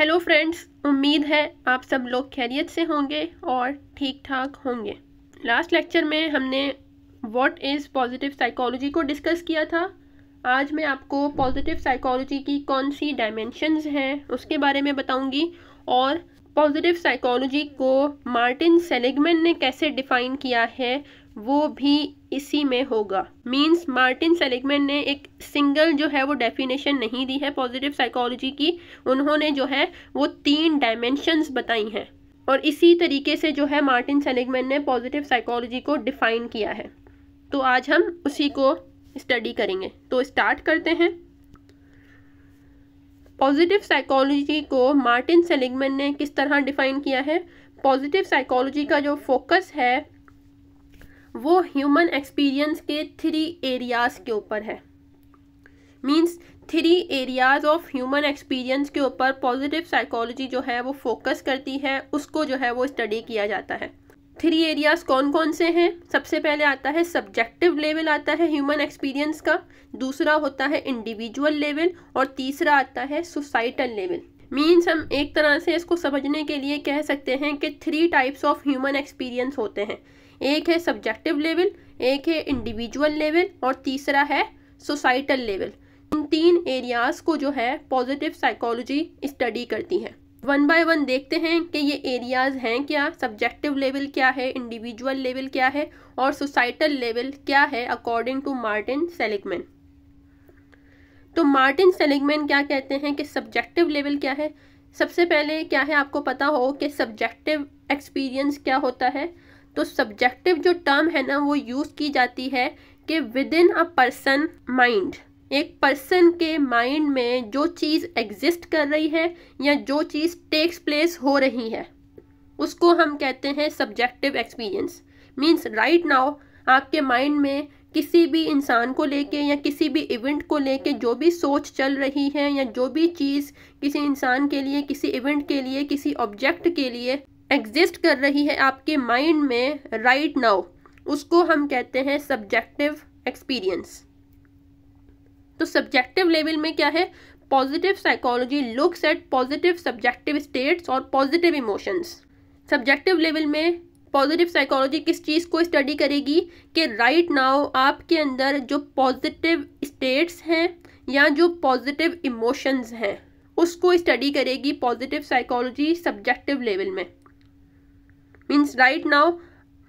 hello friends उम्मीद है आप सब लोग खैरियत से होंगे और ठीक ठाक होंगे लास्ट लेक्चर में हमने व्हाट इज़ पॉजिटिव साइकोलॉजी को डिस्कस किया था आज मैं आपको पॉजिटिव साइकोलॉजी की कौन सी डायमेंशनस हैं उसके बारे में बताऊंगी और पॉजिटिव साइकोलॉजी को मार्टिन सेलिगमेन ने कैसे डिफ़ाइन किया है वो भी इसी में होगा मीन्स मार्टिन सेलिगमेंट ने एक सिंगल जो है वो डेफिनेशन नहीं दी है पॉजिटिव साइकोलॉजी की उन्होंने जो है वो तीन डायमेंशंस बताई हैं और इसी तरीके से जो है मार्टिन सेलिगमेंट ने पॉजिटिव साइकोलॉजी को डिफाइन किया है तो आज हम उसी को स्टडी करेंगे तो स्टार्ट करते हैं पॉजिटिव साइकोलॉजी को मार्टिन सेलिगमेंट ने किस तरह डिफाइन किया है पॉजिटिव साइकोलॉजी का जो फोकस है वो ह्यूमन एक्सपीरियंस के थ्री एरियाज के ऊपर है means three areas of human experience के ऊपर पॉजिटिव साइकोलॉजी जो है वो फोकस करती है उसको जो है वो स्टडी किया जाता है थ्री एरियाज कौन कौन से हैं सबसे पहले आता है सब्जेक्टिव लेवल आता है ह्यूमन एक्सपीरियंस का दूसरा होता है इंडिविजुअल लेवल और तीसरा आता है सोसाइटल लेवल मीन्स हम एक तरह से इसको समझने के लिए कह सकते हैं कि three types of human experience होते हैं एक है सब्जेक्टिव लेवल एक है इंडिविजुअल लेवल और तीसरा है सोसाइटल लेवल इन तीन एरियाज को जो है पॉजिटिव साइकोलॉजी स्टडी करती है वन बाय वन देखते हैं कि ये एरियाज हैं क्या सब्जेक्टिव लेवल क्या है इंडिविजुअल लेवल क्या है और सोसाइटल लेवल क्या है अकॉर्डिंग टू मार्टिन सेलिगमैन तो मार्टिन सेलिगमैन क्या कहते हैं कि सब्जेक्टिव लेवल क्या है सबसे पहले क्या है आपको पता हो कि सब्जेक्टिव एक्सपीरियंस क्या होता है तो सब्जेक्टिव जो टर्म है ना वो यूज़ की जाती है कि within a person mind एक पर्सन के माइंड में जो चीज़ एग्जिस्ट कर रही है या जो चीज़ टेक्स प्लेस हो रही है उसको हम कहते हैं subjective experience means right now आपके माइंड में किसी भी इंसान को लेके या किसी भी इवेंट को लेके जो भी सोच चल रही है या जो भी चीज़ किसी इंसान के लिए किसी इवेंट के लिए किसी ऑब्जेक्ट के लिए एग्जिस्ट कर रही है आपके माइंड में राइट right नाउ उसको हम कहते हैं सब्जेक्टिव एक्सपीरियंस तो सब्जेक्टिव लेवल में क्या है positive psychology looks at positive subjective states और पॉजिटिव इमोशंस सब्जेक्टिव लेवल में पॉजिटिव साइकोलॉजी किस चीज़ को स्टडी करेगी कि राइट right नाउ आपके अंदर जो पॉजिटिव स्टेट्स हैं या जो पॉजिटिव इमोशंस हैं उसको स्टडी करेगी पॉजिटिव साइकोलॉजी सब्जेक्टिव लेवल में मीन्स राइट नाउ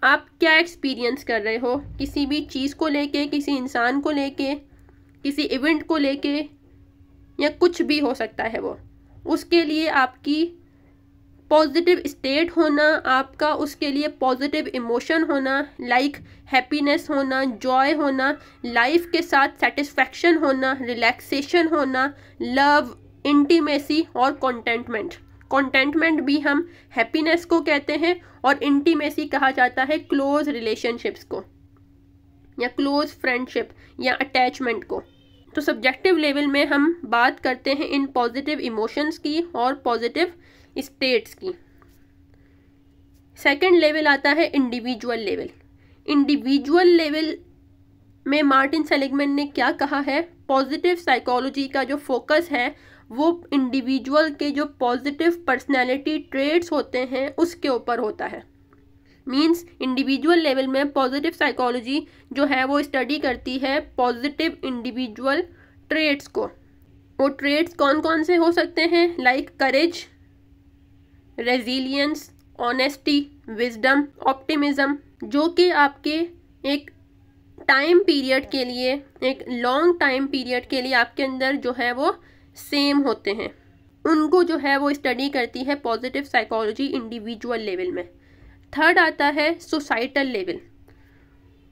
आप क्या एक्सपीरियंस कर रहे हो किसी भी चीज़ को लेके किसी इंसान को लेके किसी इवेंट को लेके या कुछ भी हो सकता है वो उसके लिए आपकी पॉजिटिव स्टेट होना आपका उसके लिए पॉजिटिव इमोशन होना लाइक हैप्पीनेस होना जॉय होना लाइफ के साथ सेटिस्फेक्शन होना रिलैक्सेशन होना लव इंटीमेसी और कंटेंटमेंट कंटेंटमेंट भी हम हैप्पीनेस को कहते हैं और इंटीमेसी कहा जाता है क्लोज रिलेशनशिप्स को या क्लोज फ्रेंडशिप या अटैचमेंट को तो सब्जेक्टिव लेवल में हम बात करते हैं इन पॉजिटिव इमोशंस की और पॉजिटिव स्टेट्स की सेकेंड लेवल आता है इंडिविजुअल लेवल इंडिविजुअल लेवल में मार्टिन सेलिगमेंट ने क्या कहा है पॉजिटिव साइकोलॉजी का जो फोकस है वो इंडिविजुअल के जो पॉजिटिव पर्सनैलिटी ट्रेड्स होते हैं उसके ऊपर होता है मीन्स इंडिविजुअल लेवल में पॉजिटिव साइकोलॉजी जो है वो स्टडी करती है पॉजिटिव इंडिविजुअल ट्रेड्स को वो ट्रेड्स कौन कौन से हो सकते हैं like courage resilience honesty wisdom optimism जो कि आपके एक टाइम पीरियड के लिए एक लॉन्ग टाइम पीरियड के लिए आपके अंदर जो है वो सेम होते हैं उनको जो है वो स्टडी करती है पॉजिटिव साइकोलॉजी इंडिविजुअल लेवल में थर्ड आता है सोसाइटल लेवल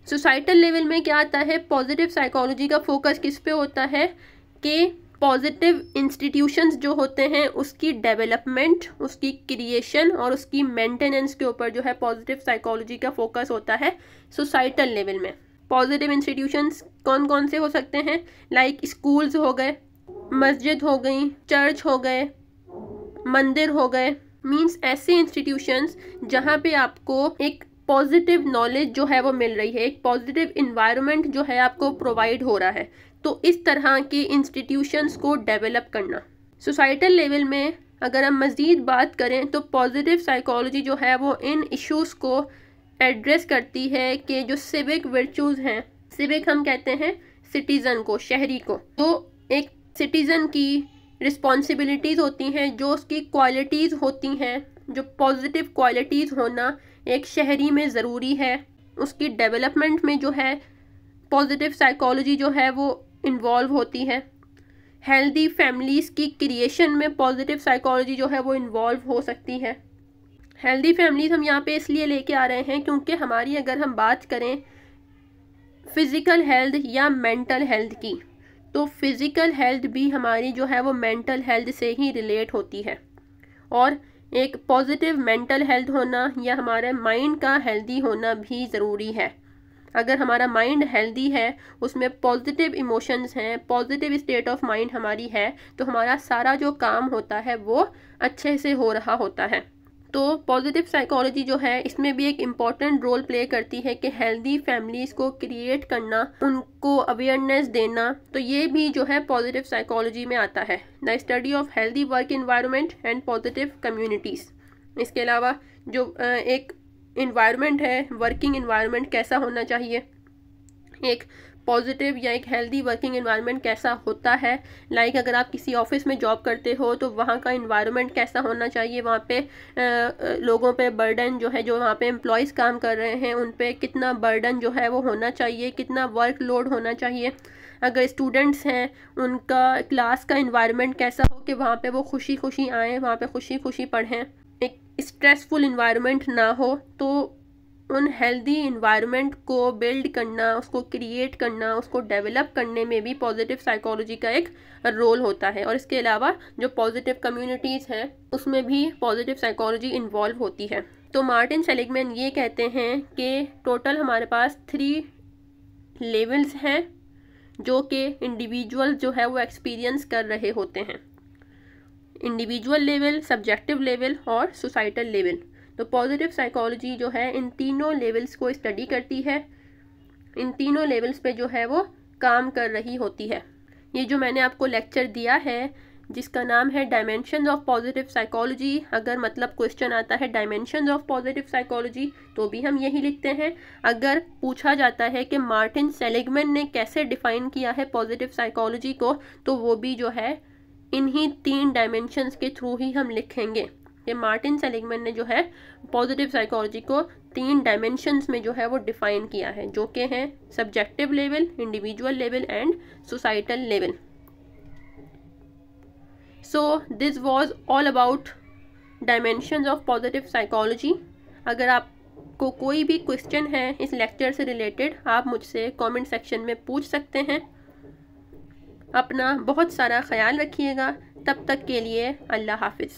सोसाइटल लेवल में क्या आता है पॉजिटिव साइकोलॉजी का फोकस किस पे होता है कि पॉजिटिव इंस्टीट्यूशंस जो होते हैं उसकी डेवलपमेंट उसकी क्रिएशन और उसकी मेंटेनेंस के ऊपर जो है पॉजिटिव साइकोलॉजी का फोकस होता है सोसाइटल लेवल में पॉजिटिव इंस्टीट्यूशंस कौन कौन से हो सकते हैं लाइक like स्कूल्स हो गए मस्जिद हो गई चर्च हो गए मंदिर हो गए मीन्स ऐसे इंस्टीट्यूशंस जहाँ पे आपको एक पॉजिटिव नॉलेज जो है वो मिल रही है एक पॉजिटिव इन्वायरमेंट जो है आपको प्रोवाइड हो रहा है तो इस तरह के इंस्टीट्यूशंस को डेवलप करना सोसाइटल लेवल में अगर हम मज़ीद बात करें तो पॉजिटिव साइकोलॉजी जो है वो इन इश्यूज़ को एड्रेस करती है कि जो सिविक वर्चूज़ हैं सिविक हम कहते हैं सिटीज़न को शहरी को तो एक सिटीज़न की रिस्पॉन्सिबिलिटीज़ होती हैं जो उसकी क्वालिटीज़ होती हैं जो पॉजिटिव क्वालिटीज़ होना एक शहरी में ज़रूरी है उसकी डेवलपमेंट में जो है पॉजिटिव साइकोलॉजी जो है वो इन्वॉल्व होती है हेल्दी फैमिलीज़ की क्रिएशन में पॉजिटिव साइकोलॉजी जो है वो इन्वॉल्व हो सकती है हेल्दी फैमिलीज़ हम यहाँ पे इसलिए लेके आ रहे हैं क्योंकि हमारी अगर हम बात करें फ़िज़िकल हेल्थ या मेंटल हेल्थ की तो फिज़िकल हेल्थ भी हमारी जो है वो मेंटल हेल्थ से ही रिलेट होती है और एक पॉजिटिव मेंटल हेल्थ होना या हमारे माइंड का हेल्दी होना भी ज़रूरी है अगर हमारा माइंड हेल्दी है उसमें पॉजिटिव इमोशंस हैं पॉजिटिव स्टेट ऑफ माइंड हमारी है तो हमारा सारा जो काम होता है वो अच्छे से हो रहा होता है तो पॉजिटिव साइकोलॉजी जो है इसमें भी एक इम्पॉर्टेंट रोल प्ले करती है कि हेल्दी फैमिलीज़ को क्रिएट करना उनको अवेयरनेस देना तो ये भी जो है पॉजिटिव साइकोलॉजी में आता है the study of healthy work environment and positive communities इसके अलावा जो एक इन्वायरमेंट है वर्किंग इन्वायरमेंट कैसा होना चाहिए एक पॉजिटिव या एक हेल्दी वर्किंग इन्वायरमेंट कैसा होता है लाइक like अगर आप किसी ऑफिस में जॉब करते हो तो वहाँ का इन्वायरमेंट कैसा होना चाहिए वहाँ पे लोगों पे बर्डन जो है जो वहाँ पे एम्प्लॉयज़ काम कर रहे हैं उन पर कितना बर्डन जो है वो होना चाहिए कितना वर्क लोड होना चाहिए अगर स्टूडेंट्स हैं उनका क्लास का इन्वायरमेंट कैसा हो कि वहाँ पर वो खुशी खुशी आएँ वहाँ पे खुशी खुशी पढ़ें एक स्ट्रेसफुल इन्वायरमेंट ना हो तो उन हेल्दी इन्वायरमेंट को बिल्ड करना उसको क्रिएट करना उसको डेवलप करने में भी पॉजिटिव साइकोलॉजी का एक रोल होता है और इसके अलावा जो पॉजिटिव कम्युनिटीज़ हैं उसमें भी पॉजिटिव साइकोलॉजी इन्वॉल्व होती है तो मार्टिन सेलिगमैन ये कहते हैं कि टोटल हमारे पास थ्री लेवल्स हैं जो कि इंडिविजुअल जो है वो एक्सपीरियंस कर रहे होते हैं इंडिविजुअल लेवल सब्जेक्टिव लेवल और सोसाइटल लेवल तो पॉजिटिव साइकोलॉजी जो है इन तीनों लेवल्स को स्टडी करती है इन तीनों लेवल्स पे जो है वो काम कर रही होती है ये जो मैंने आपको लेक्चर दिया है जिसका नाम है डायमेंशन ऑफ पॉजिटिव साइकोलॉजी अगर मतलब क्वेश्चन आता है डायमेंशन ऑफ पॉजिटिव साइकोलॉजी तो भी हम यही लिखते हैं अगर पूछा जाता है कि मार्टिन सेलेगमन ने कैसे डिफाइन किया है पॉजिटिव साइकोलॉजी को तो वो भी जो है इन्हीं तीन डायमेंशनस के थ्रू ही हम लिखेंगे ये मार्टिन सेलिगमैन ने जो है पॉजिटिव साइकोलॉजी को तीन डायमेंशंस में जो है वो डिफाइन किया है जो कि हैं subjective level individual level and societal level so this was all about dimensions of positive psychology अगर आपको कोई भी क्वेश्चन है इस लेक्चर से रिलेटेड आप मुझसे कमेंट सेक्शन में पूछ सकते हैं अपना बहुत सारा ख्याल रखिएगा तब तक के लिए अल्लाह हाफिज़